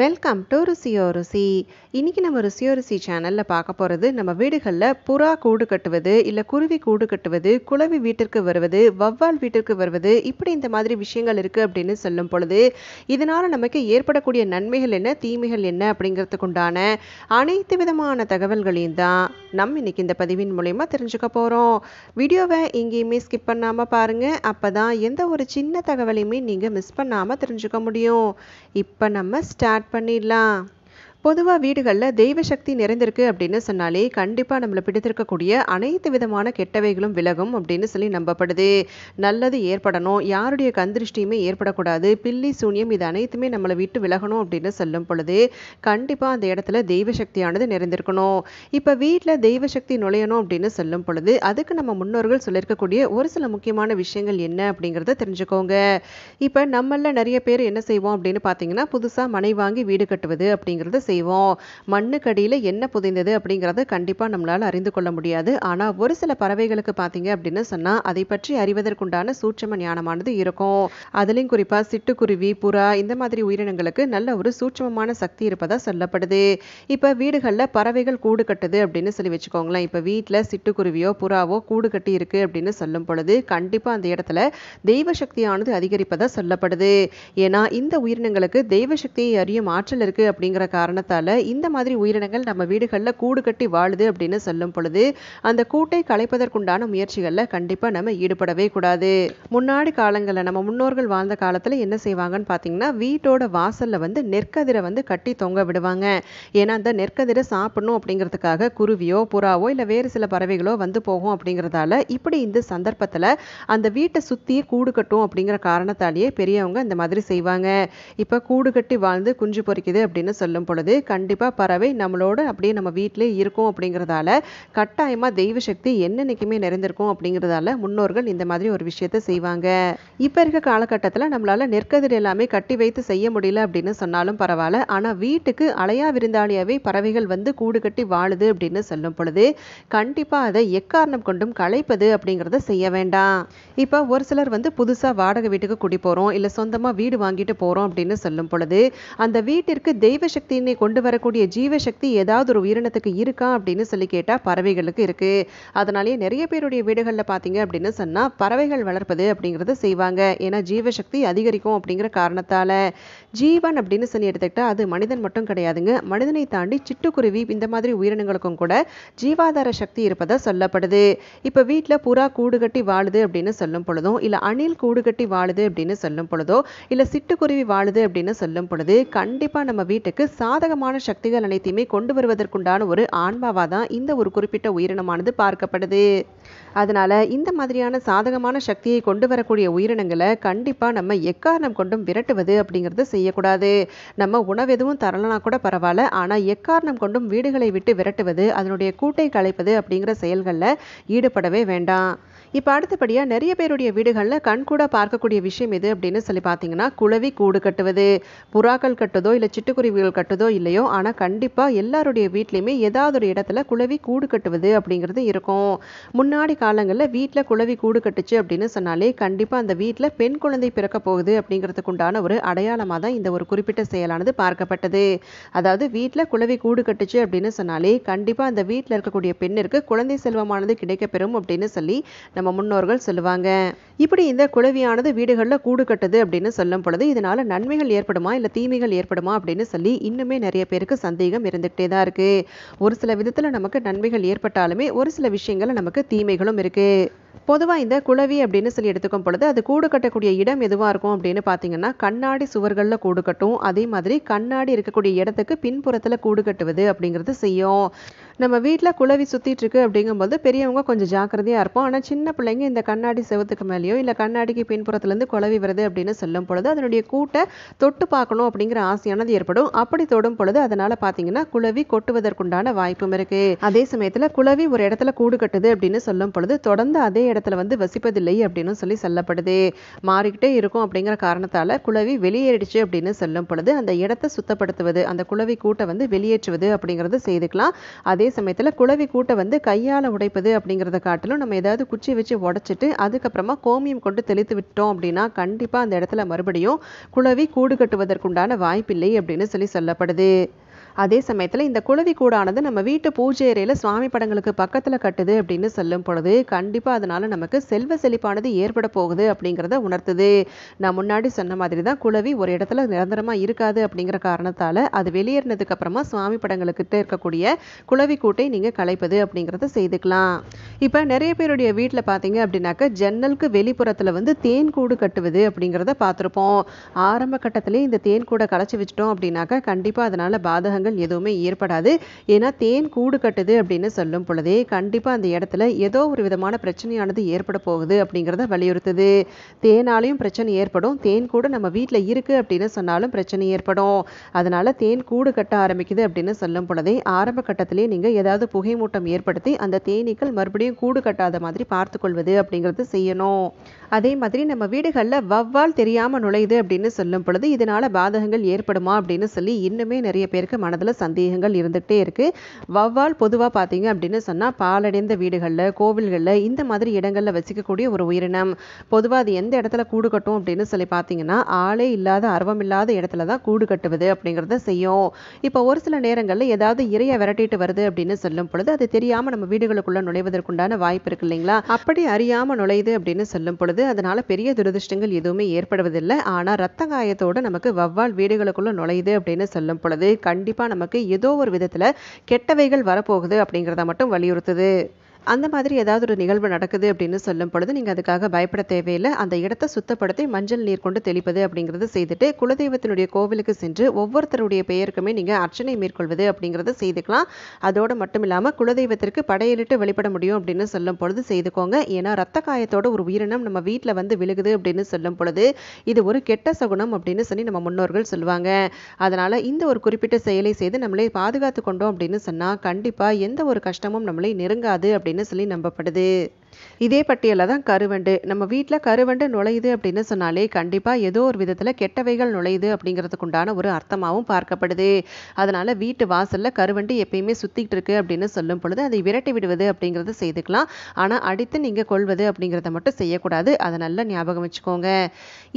welcome to ருசியோ ருசி இன்றைக்கி நம்ம ருசியோ ருசி சேனலில் பார்க்க போகிறது நம்ம வீடுகளில் புறா கூடு கட்டுவது இல்லை குருவி கூடு கட்டுவது குழவி வீட்டிற்கு வருவது வவ்வால் வீட்டிற்கு வருவது இப்படி இந்த மாதிரி விஷயங்கள் இருக்குது அப்படின்னு சொல்லும் பொழுது இதனால் நமக்கு ஏற்படக்கூடிய நன்மைகள் என்ன தீமைகள் என்ன அப்படிங்கிறதுக்குண்டான அனைத்து விதமான தகவல்களையும் தான் நம்ம இன்றைக்கி இந்த பதிவின் மூலயமா தெரிஞ்சுக்க போகிறோம் வீடியோவை எங்கேயுமே ஸ்கிப் பண்ணாமல் பாருங்கள் அப்போ தான் எந்த ஒரு சின்ன தகவலையுமே நீங்கள் மிஸ் பண்ணாமல் தெரிஞ்சுக்க முடியும் இப்போ நம்ம ஸ்டார்ட் பண்ணிடலாம் பொதுவாக வீடுகளில் தெய்வ சக்தி நிறைந்திருக்கு அப்படின்னு சொன்னாலே கண்டிப்பாக நம்மளை பிடித்திருக்கக்கூடிய அனைத்து விதமான கெட்டவைகளும் விலகும் அப்படின்னு சொல்லி நம்பப்படுது நல்லது ஏற்படணும் யாருடைய கந்திருஷ்டியுமே ஏற்படக்கூடாது பில்லி சூன்யம் இது அனைத்துமே நம்மளை விட்டு விலகணும் அப்படின்னு சொல்லும் பொழுது கண்டிப்பாக அந்த இடத்துல தெய்வ சக்தியானது நிறைந்திருக்கணும் இப்போ வீட்டில் தெய்வ சக்தி நுழையணும் அப்படின்னு சொல்லும் பொழுது அதுக்கு நம்ம முன்னோர்கள் சொல்லியிருக்கக்கூடிய ஒரு சில முக்கியமான விஷயங்கள் என்ன அப்படிங்கிறத தெரிஞ்சுக்கோங்க இப்போ நம்மள நிறைய பேர் என்ன செய்வோம் அப்படின்னு பார்த்தீங்கன்னா புதுசாக மனை வாங்கி வீடு கட்டுவது அப்படிங்கிறத செய்வோம் மண்ணுக்கடியில் என்ன புதைந்தது அப்படிங்கிறத கண்டிப்பாக நம்மளால் அறிந்து கொள்ள முடியாது ஆனால் ஒரு சில பறவைகளுக்கு பார்த்தீங்க அப்படின்னு சொன்னால் அதை பற்றி அறிவதற்குண்டான சூட்சம ஞானமானது இருக்கும் அதுலேயும் குறிப்பாக சிட்டுக்குருவி புறா இந்த மாதிரி உயிரினங்களுக்கு நல்ல ஒரு சூட்சமமான சக்தி இருப்பதாக சொல்லப்படுது இப்போ வீடுகளில் பறவைகள் கூடு கட்டுது அப்படின்னு சொல்லி வச்சுக்கோங்களேன் இப்போ வீட்டில் சிட்டுக்குருவியோ புறாவோ கூடு கட்டி இருக்கு அப்படின்னு சொல்லும் பொழுது கண்டிப்பாக அந்த இடத்துல தெய்வ சக்தியானது அதிகரிப்பதாக சொல்லப்படுது ஏன்னா இந்த உயிரினங்களுக்கு தெய்வ சக்தியை அறியும் ஆற்றல் இருக்குது அப்படிங்கிற காரணத்தை காரணத்தால் இந்த மாதிரி உயிரினங்கள் நம்ம வீடுகளில் கூடு கட்டி வாழுது அப்படின்னு சொல்லும் பொழுது அந்த கூட்டை கலைப்பதற்குண்டான முயற்சிகளில் கண்டிப்பாக நம்ம ஈடுபடவே கூடாது முன்னாடி காலங்களில் நம்ம முன்னோர்கள் வாழ்ந்த காலத்தில் என்ன செய்வாங்கன்னு பார்த்தீங்கன்னா வீட்டோட வாசலில் வந்து நெற்கதிரை வந்து கட்டி தொங்க விடுவாங்க ஏன்னா அந்த நெற்கதிரை சாப்பிடணும் அப்படிங்கிறதுக்காக குருவியோ புறாவோ இல்லை வேறு சில பறவைகளோ வந்து போகும் அப்படிங்கிறதால இப்படி இந்த சந்தர்ப்பத்தில் அந்த வீட்டை சுற்றி கூடு கட்டும் அப்படிங்கிற காரணத்தாலேயே பெரியவங்க இந்த மாதிரி செய்வாங்க இப்போ கூடு கட்டி வாழ்ந்து குஞ்சு பொறிக்குது அப்படின்னு சொல்லும் பொழுது அப்படிங்கிறது கண்டிப்பாக பறவை நம்மளோட அப்படியே நம்ம வீட்டிலே இருக்கும் அப்படிங்கிறதால கட்டாயமாக தெய்வ சக்தி என்னென்னைக்குமே நிறைந்திருக்கும் அப்படிங்கிறதால முன்னோர்கள் இந்த மாதிரி ஒரு விஷயத்த செய்வாங்க இப்போ இருக்க காலகட்டத்தில் நம்மளால் நெற்கதிர் எல்லாமே கட்டி வைத்து செய்ய முடியல அப்படின்னு சொன்னாலும் பரவாயில்ல ஆனால் வீட்டுக்கு அலையா விருந்தாளியாகவே பறவைகள் வந்து கூடு கட்டி வாழுது அப்படின்னு சொல்லும் பொழுது கண்டிப்பாக அதை எக்காரணம் கொண்டும் களைப்பது அப்படிங்கிறத செய்ய வேண்டாம் இப்போ ஒரு சிலர் வந்து புதுசாக வாடகை வீட்டுக்கு குடி போகிறோம் இல்லை சொந்தமாக வீடு வாங்கிட்டு போகிறோம் அப்படின்னு சொல்லும் பொழுது அந்த வீட்டிற்கு தெய்வ சக்தியினை உயிர்களை கொண்டு வரக்கூடிய ஜீவசக்தி ஏதாவது ஒரு உயிரினத்துக்கு இருக்கா அப்படின்னு சொல்லி கேட்டால் பறவைகளுக்கு இருக்குது அதனாலேயே நிறைய பேருடைய வீடுகளில் பார்த்தீங்க அப்படின்னு சொன்னால் பறவைகள் வளர்ப்பது அப்படிங்கிறது செய்வாங்க ஏன்னா ஜீவசக்தி அதிகரிக்கும் அப்படிங்கிற காரணத்தால் ஜீவன் அப்படின்னு சொல்லி எடுத்துக்கிட்டால் அது மனிதன் மட்டும் கிடையாதுங்க மனிதனை தாண்டி சிட்டுக்குருவி இந்த மாதிரி உயிரினங்களுக்கும் கூட ஜீவாதார சக்தி இருப்பதாக சொல்லப்படுது இப்போ வீட்டில் புறா கூடு கட்டி வாழுது அப்படின்னு சொல்லும் பொழுதும் இல்லை அணில் கூடு கட்டி வாழுது அப்படின்னு சொல்லும் பொழுதோ இல்லை சிட்டுக்குருவி வாழுது அப்படின்னு சொல்லும் பொழுது கண்டிப்பாக நம்ம வீட்டுக்கு சாத சாதகமான சக்திகள் அனைத்தையுமே கொண்டு வருவதற்குண்டான ஒரு ஆன்மாவாக தான் இந்த ஒரு குறிப்பிட்ட உயிரினமானது பார்க்கப்படுது அதனால் இந்த மாதிரியான சாதகமான சக்தியை கொண்டு வரக்கூடிய உயிரினங்களை கண்டிப்பாக நம்ம எக்காரணம் கொண்டும் விரட்டுவது அப்படிங்கிறது செய்யக்கூடாது நம்ம உணவு எதுவும் தரலனா கூட பரவாயில்ல ஆனால் எக்காரணம் கொண்டும் வீடுகளை விட்டு விரட்டுவது அதனுடைய கூட்டை கலைப்பது அப்படிங்கிற செயல்களில் ஈடுபடவே வேண்டாம் இப்போ அடுத்தபடியாக நிறைய பேருடைய வீடுகளில் கண்கூட பார்க்கக்கூடிய விஷயம் எது அப்படின்னு சொல்லி பார்த்தீங்கன்னா குளவி கூடு கட்டுவது புறாக்கள் கட்டுதோ இல்லை சிட்டுக்குருவிகள் கட்டுதோ இல்லையோ ஆனால் கண்டிப்பாக எல்லாருடைய வீட்லேயுமே ஏதாவது ஒரு இடத்துல குழவி கூடு கட்டுவது அப்படிங்கிறது இருக்கும் முன்னாடி காலங்களில் வீட்டில் குழவி கூடு கட்டுச்சு அப்படின்னு சொன்னாலே கண்டிப்பாக அந்த வீட்டில் பெண் குழந்தை பிறக்க போகுது அப்படிங்கிறதுக்கு உண்டான ஒரு அடையாளமாக தான் இந்த ஒரு குறிப்பிட்ட செயலானது பார்க்கப்பட்டது அதாவது வீட்டில் குழவி கூடு கட்டுச்சு அப்படின்னு சொன்னாலே கண்டிப்பாக அந்த வீட்டில் இருக்கக்கூடிய பெண்ணிற்கு குழந்தை செல்வமானது கிடைக்கப்பெறும் அப்படின்னு சொல்லி நம்ம முன்னோர்கள் சொல்லுவாங்க இப்படி இந்த குழவியானது வீடுகளில் கூடு கட்டுது அப்படின்னு சொல்லும் பொழுது இதனால் நன்மைகள் ஏற்படுமா இல்லை தீமைகள் ஏற்படுமா அப்படின்னு சொல்லி இன்னுமே நிறைய பேருக்கு சந்தேகம் இருந்துகிட்டே தான் இருக்குது ஒரு சில விதத்தில் நமக்கு நன்மைகள் ஏற்பட்டாலுமே ஒரு சில விஷயங்கள் நமக்கு தீமைகளும் இருக்குது பொதுவாக இந்த குளவி அப்படின்னு சொல்லி எடுத்துக்கும் பொழுது அது கூடு கட்டக்கூடிய இடம் எதுவாக இருக்கும் அப்படின்னு பார்த்தீங்கன்னா கண்ணாடி சுவர்களில் கூடு கட்டும் அதே மாதிரி கண்ணாடி இருக்கக்கூடிய இடத்துக்கு பின்புறத்தில் கூடு கட்டுவது அப்படிங்கிறது செய்யும் நம்ம வீட்டில் குளவி சுற்றிட்டுருக்கு அப்படிங்கும்போது பெரியவங்க கொஞ்சம் ஜாக்கிரதையாக இருப்போம் ஆனால் சின்ன பிள்ளைங்க இந்த கண்ணாடி செவத்துக்கு மேலேயோ இல்லை கண்ணாடிக்கு பின்புறத்துலேருந்து குளவி வருது அப்படின்னு சொல்லும் பொழுது அதனுடைய கூட்டை தொட்டு பார்க்கணும் அப்படிங்கிற ஆசையானது ஏற்படும் அப்படி தொடும் பொழுது அதனால் பார்த்தீங்கன்னா குளவி கொட்டுவதற்குண்டான வாய்ப்பும் இருக்குது அதே சமயத்தில் குளவி ஒரு இடத்துல கூடு கட்டுது அப்படின்னு சொல்லும் பொழுது தொடர்ந்து அதே இடத்துல வந்து வசிப்பதில்லை அப்படின்னு சொல்லி சொல்லப்படுது மாறிக்கிட்டே இருக்கும் அப்படிங்கிற காரணத்தால் குழவி வெளியேறிடுச்சு அப்படின்னு சொல்லும் பொழுது அந்த இடத்தை சுத்தப்படுத்துவது அந்த குழவி கூட்டை வந்து வெளியேற்றுவது அப்படிங்கிறது செய்துக்கலாம் அதே சமயத்தில் குழவி கூட்டை வந்து கையால் உடைப்பது அப்படிங்கிறத காட்டிலும் நம்ம ஏதாவது குச்சி வச்சு உடச்சிட்டு அதுக்கப்புறமா கோமியம் கொண்டு தெளித்து விட்டோம் அப்படின்னா கண்டிப்பாக அந்த இடத்துல மறுபடியும் குழவி கூடு கட்டுவதற்குண்டான வாய்ப்பில்லை அப்படின்னு சொல்லி சொல்லப்படுது அதே சமயத்தில் இந்த குழவி கூடானது நம்ம வீட்டு பூஜை அறையில் சுவாமி படங்களுக்கு பக்கத்தில் கட்டுது அப்படின்னு சொல்லும் பொழுது கண்டிப்பாக அதனால் நமக்கு செல்வ செழிப்பானது ஏற்பட போகுது அப்படிங்கிறத உணர்த்துது நான் முன்னாடி சொன்ன மாதிரி தான் குழவி ஒரு இடத்துல நிரந்தரமாக இருக்காது அப்படிங்கிற காரணத்தால் அது வெளியேறினதுக்கு அப்புறமா சுவாமி படங்களுக்கிட்ட இருக்கக்கூடிய குழவி கூட்டை நீங்கள் கலைப்பது அப்படிங்கிறத செய்துக்கலாம் இப்போ நிறைய பேருடைய வீட்டில் பார்த்தீங்க அப்படின்னாக்கா ஜன்னலுக்கு வெளிப்புறத்தில் வந்து தேன் கூடு கட்டுவது அப்படிங்கிறத பார்த்துருப்போம் ஆரம்ப கட்டத்திலே இந்த தேன் கூடை களைச்சி வச்சிட்டோம் அப்படின்னாக்கா கண்டிப்பாக அதனால் பாதகங்கள் மாற்றங்கள் எதுவுமே ஏற்படாது ஏன்னா தேன் கூடு கட்டுது அப்படின்னு சொல்லும் பொழுதே கண்டிப்பாக அந்த இடத்துல ஏதோ ஒரு விதமான பிரச்சனையானது ஏற்பட போகுது அப்படிங்கிறத வலியுறுத்துது தேனாலையும் பிரச்சனை ஏற்படும் தேன் கூட நம்ம வீட்டில் இருக்குது அப்படின்னு சொன்னாலும் பிரச்சனை ஏற்படும் அதனால் தேன் கூடு கட்ட ஆரம்பிக்குது அப்படின்னு சொல்லும் பொழுதே ஆரம்ப கட்டத்திலே நீங்கள் ஏதாவது புகைமூட்டம் ஏற்படுத்தி அந்த தேனீக்கள் மறுபடியும் கூடு கட்டாத மாதிரி பார்த்துக்கொள்வது அப்படிங்கிறது செய்யணும் அதே மாதிரி நம்ம வீடுகளில் வவ்வால் தெரியாமல் நுழையுது அப்படின்னு சொல்லும் பொழுது இதனால் பாதகங்கள் ஏற்படுமா அப்படின்னு சொல்லி இன்னுமே நிறைய பேருக்கு மனதில் சந்தேகங்கள் இருந்துகிட்டே இருக்குது வவ்வால் பொதுவாக பார்த்தீங்க அப்படின்னு சொன்னால் பாலடைந்த வீடுகளில் கோவில்களில் இந்த மாதிரி இடங்களில் வச்சுக்கக்கூடிய ஒரு உயிரினம் பொதுவாக அது எந்த இடத்துல கூடு கட்டும் அப்படின்னு சொல்லி பார்த்தீங்கன்னா ஆளே இல்லாத அர்வம் இல்லாத இடத்துல தான் கூடு கட்டுவது அப்படிங்கிறத செய்யும் இப்போ ஒரு சில நேரங்களில் ஏதாவது இறையை விரட்டிட்டு வருது அப்படின்னு சொல்லும் பொழுது அது தெரியாமல் நம்ம வீடுகளுக்குள்ளே நுழைவதற்குண்டான வாய்ப்பு இருக்கு இல்லைங்களா அப்படி அறியாமல் நுழையுது அப்படின்னு சொல்லும் பொழுது அதனால் பெரிய துரதிருஷ்டங்கள் எதுவுமே ஏற்படுவதில்லை ஆனால் ரத்த காயத்தோடு நமக்கு வவ்வால் வீடுகளுக்குள்ளே நுழையுது அப்படின்னு சொல்லும் பொழுது கண்டிப்பாக நமக்கு ஏதோ ஒரு விதத்தில் கெட்டவைகள் வரப்போகுது அப்படிங்கிறத மட்டும் வலியுறுத்துது அந்த மாதிரி ஏதாவது ஒரு நிகழ்வு நடக்குது அப்படின்னு சொல்லும் பொழுது நீங்கள் அதுக்காக பயப்பட தேவையில்லை அந்த இடத்தை சுத்தப்படுத்தி மஞ்சள் நீர் கொண்டு தெளிப்பது அப்படிங்கிறது செய்துட்டு குலதெய்வத்தினுடைய கோவிலுக்கு சென்று ஒவ்வொருத்தருடைய பெயருக்குமே நீங்கள் அர்ச்சனை மேற்கொள்வது அப்படிங்கிறத செய்துக்கலாம் அதோடு மட்டும் இல்லாமல் குலதெய்வத்திற்கு படையலிட்டு வெளிப்பட முடியும் அப்படின்னு சொல்லும் பொழுது செய்துக்கோங்க ஏன்னா ரத்த காயத்தோட ஒரு உயிரினம் நம்ம வீட்டில் வந்து விழுகுது அப்படின்னு சொல்லும் பொழுது இது ஒரு கெட்ட சகுனம் அப்படின்னு சொல்லி நம்ம முன்னோர்கள் சொல்லுவாங்க அதனால் இந்த ஒரு குறிப்பிட்ட செயலை செய்து நம்மளே பாதுகாத்து கொண்டோம் அப்படின்னு சொன்னால் கண்டிப்பாக எந்த ஒரு கஷ்டமும் நம்மளை நெருங்காது அப்படின்னு அப்படின்னு சொல்லி நம்பப்படுது இதே பட்டியலில் தான் கருவண்டு நம்ம வீட்டில் கருவண்டு நுழையுது அப்படின்னு சொன்னாலே கண்டிப்பாக ஏதோ ஒரு விதத்தில் கெட்டவைகள் நுழையுது அப்படிங்கிறதுக்குண்டான ஒரு அர்த்தமாகவும் பார்க்கப்படுது அதனால் வீட்டு வாசலில் கருவண்டு எப்பயுமே சுற்றிக்கிட்டு இருக்கு அப்படின்னு சொல்லும் பொழுது அதை விரட்டி விடுவது அப்படிங்கிறத செய்துக்கலாம் ஆனால் அடித்து நீங்கள் கொள்வது அப்படிங்கிறத மட்டும் செய்யக்கூடாது அதை நல்லா ஞாபகம் வச்சுக்கோங்க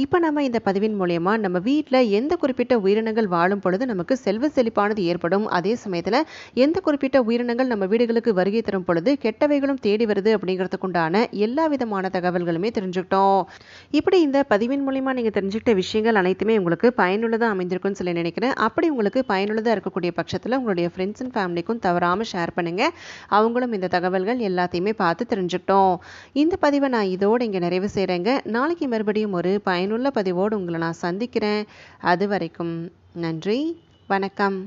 இப்போ நம்ம இந்த பதிவின் மூலயமா நம்ம வீட்டில் எந்த குறிப்பிட்ட உயிரினங்கள் வாழும் பொழுது நமக்கு செல்வ செழிப்பானது ஏற்படும் அதே சமயத்தில் எந்த குறிப்பிட்ட உயிரினங்கள் நம்ம வீடுகளுக்கு வருகை தரும் பொழுது கெட்டவைகளும் தேடி வருது அப்படிங்கிறதுக்கு உண்டான எல்லா விதமான தகவல்களுமே தெரிஞ்சுக்கிட்டோம் இப்படி இந்த பதிவின் மூலிமா நீங்கள் தெரிஞ்சுக்கிட்ட விஷயங்கள் அனைத்துமே உங்களுக்கு பயனுள்ளதாக அமைந்திருக்கும்னு சொல்லி நினைக்கிறேன் அப்படி உங்களுக்கு பயனுள்ளதாக இருக்கக்கூடிய பட்சத்தில் உங்களுடைய ஃப்ரெண்ட்ஸ் அண்ட் ஃபேமிலிக்கும் தவறாமல் ஷேர் பண்ணுங்கள் அவங்களும் இந்த தகவல்கள் எல்லாத்தையுமே பார்த்து தெரிஞ்சுக்கிட்டோம் இந்த பதிவை நான் இதோடு இங்கே நிறைவு செய்கிறேங்க நாளைக்கு மறுபடியும் ஒரு பயனுள்ள பதிவோடு உங்களை நான் சந்திக்கிறேன் அது வரைக்கும் நன்றி வணக்கம்